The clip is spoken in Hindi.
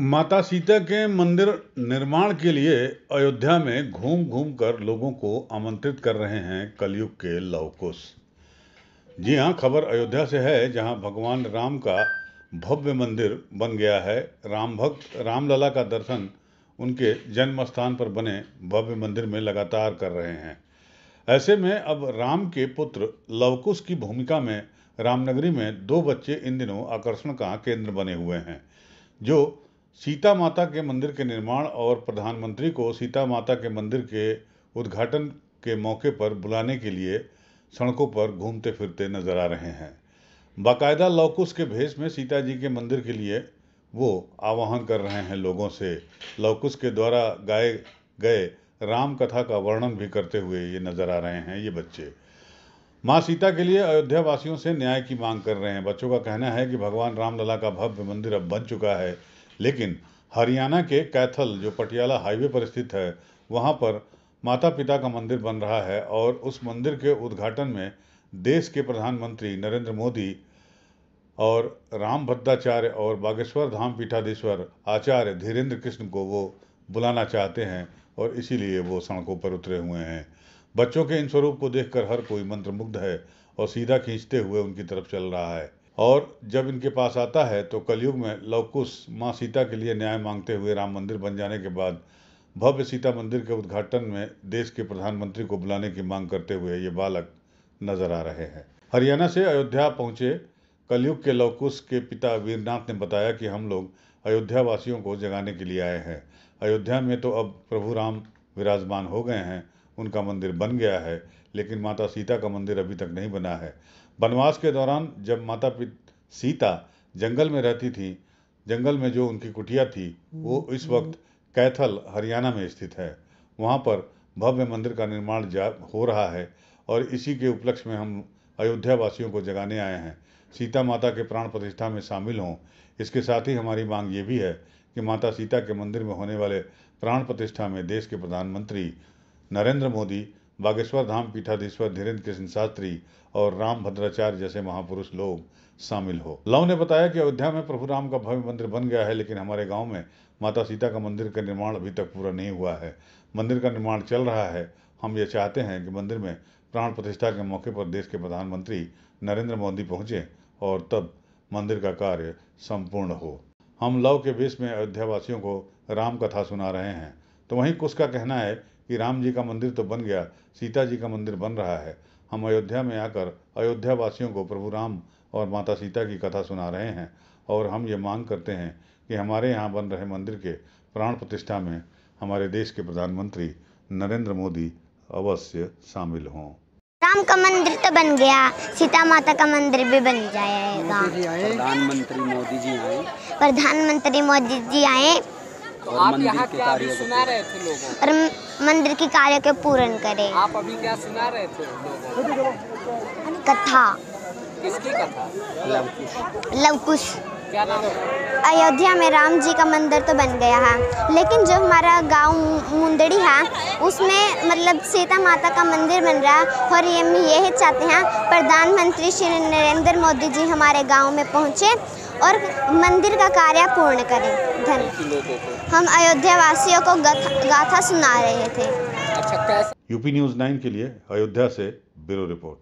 माता सीता के मंदिर निर्माण के लिए अयोध्या में घूम घूम कर लोगों को आमंत्रित कर रहे हैं कलयुग के लवकुश जी हाँ खबर अयोध्या से है जहाँ भगवान राम का भव्य मंदिर बन गया है राम भक्त रामलला का दर्शन उनके जन्म स्थान पर बने भव्य मंदिर में लगातार कर रहे हैं ऐसे में अब राम के पुत्र लवकुश की भूमिका में रामनगरी में दो बच्चे इन दिनों आकर्षण का केंद्र बने हुए हैं जो सीता माता के मंदिर के निर्माण और प्रधानमंत्री को सीता माता के मंदिर के उद्घाटन के मौके पर बुलाने के लिए सड़कों पर घूमते फिरते नजर आ रहे हैं बाकायदा लौकुश के भेष में सीता जी के मंदिर के लिए वो आह्वान कर रहे हैं लोगों से लौकुश के द्वारा गाए गए राम कथा का वर्णन भी करते हुए ये नजर आ रहे हैं ये बच्चे माँ सीता के लिए अयोध्या वासियों से न्याय की मांग कर रहे हैं बच्चों का कहना है कि भगवान रामलला का भव्य मंदिर अब बन चुका है लेकिन हरियाणा के कैथल जो पटियाला हाईवे पर स्थित है वहाँ पर माता पिता का मंदिर बन रहा है और उस मंदिर के उद्घाटन में देश के प्रधानमंत्री नरेंद्र मोदी और राम भद्राचार्य और बागेश्वर धाम पीठाधीश्वर आचार्य धीरेन्द्र कृष्ण को वो बुलाना चाहते हैं और इसीलिए वो सड़कों पर उतरे हुए हैं बच्चों के इन स्वरूप को देखकर हर कोई मंत्रमुग्ध है और सीधा खींचते हुए उनकी तरफ चल रहा है और जब इनके पास आता है तो कलयुग में लवकुश माँ सीता के लिए न्याय मांगते हुए राम मंदिर बन जाने के बाद भव्य सीता मंदिर के उद्घाटन में देश के प्रधानमंत्री को बुलाने की मांग करते हुए ये बालक नजर आ रहे हैं हरियाणा से अयोध्या पहुंचे कलयुग के लवकुश के पिता वीरनाथ ने बताया कि हम लोग अयोध्या वासियों को जगाने के लिए आए हैं अयोध्या में तो अब प्रभु राम विराजमान हो गए हैं उनका मंदिर बन गया है लेकिन माता सीता का मंदिर अभी तक नहीं बना है वनवास के दौरान जब माता सीता जंगल में रहती थी जंगल में जो उनकी कुटिया थी वो हम्म, इस हम्म। वक्त कैथल हरियाणा में स्थित है वहाँ पर भव्य मंदिर का निर्माण जा हो रहा है और इसी के उपलक्ष्य में हम अयोध्या वासियों को जगाने आए हैं सीता माता के प्राण प्रतिष्ठा में शामिल हों इसके साथ ही हमारी मांग ये भी है कि माता सीता के मंदिर में होने वाले प्राण प्रतिष्ठा में देश के प्रधानमंत्री नरेंद्र मोदी बागेश्वर धाम पीठाधीश्वर धीरेन्द्र कृष्ण शास्त्री और राम भद्राचार्य जैसे महापुरुष लोग शामिल हो लव ने बताया कि अयोध्या में प्रभु राम का भव्य मंदिर बन गया है लेकिन हमारे गांव में माता सीता का मंदिर का निर्माण अभी तक पूरा नहीं हुआ है मंदिर का निर्माण चल रहा है हम ये चाहते हैं कि मंदिर में प्राण प्रतिष्ठा के मौके पर देश के प्रधानमंत्री नरेंद्र मोदी पहुंचे और तब मंदिर का कार्य संपूर्ण हो हम लव के बेस में अयोध्या वासियों को राम कथा सुना रहे हैं तो वहीं का कहना है कि राम जी का मंदिर तो बन गया सीता जी का मंदिर बन रहा है हम अयोध्या में आकर अयोध्या वासियों को प्रभु राम और माता सीता की कथा सुना रहे हैं और हम ये मांग करते हैं कि हमारे यहाँ बन रहे मंदिर के प्राण प्रतिष्ठा में हमारे देश के प्रधानमंत्री नरेंद्र मोदी अवश्य शामिल हों राम का मंदिर तो बन गया सीता माता का मंदिर भी बन जाएगा प्रधानमंत्री मोदी जी आए प्रधानमंत्री मोदी जी आए तो और आप क्या अभी सुना रहे थे लोगों और मंदिर के कार्य के पूर्ण करें आप अभी क्या सुना रहे थे लोगों कथा किसकी कथा लवकुश क्या नाम अयोध्या में राम जी का मंदिर तो बन गया है लेकिन जो हमारा गांव मुंदड़ी है उसमें मतलब सीता माता का मंदिर बन रहा है और ये हम यही चाहते हैं प्रधानमंत्री श्री नरेंद्र मोदी जी हमारे गांव में पहुँचे और मंदिर का कार्य पूर्ण करें धन्यवाद हम अयोध्या वासियों को गाथा सुना रहे थे अच्छा यूपी न्यूज़ नाइन के लिए अयोध्या से ब्यूरो रिपोर्ट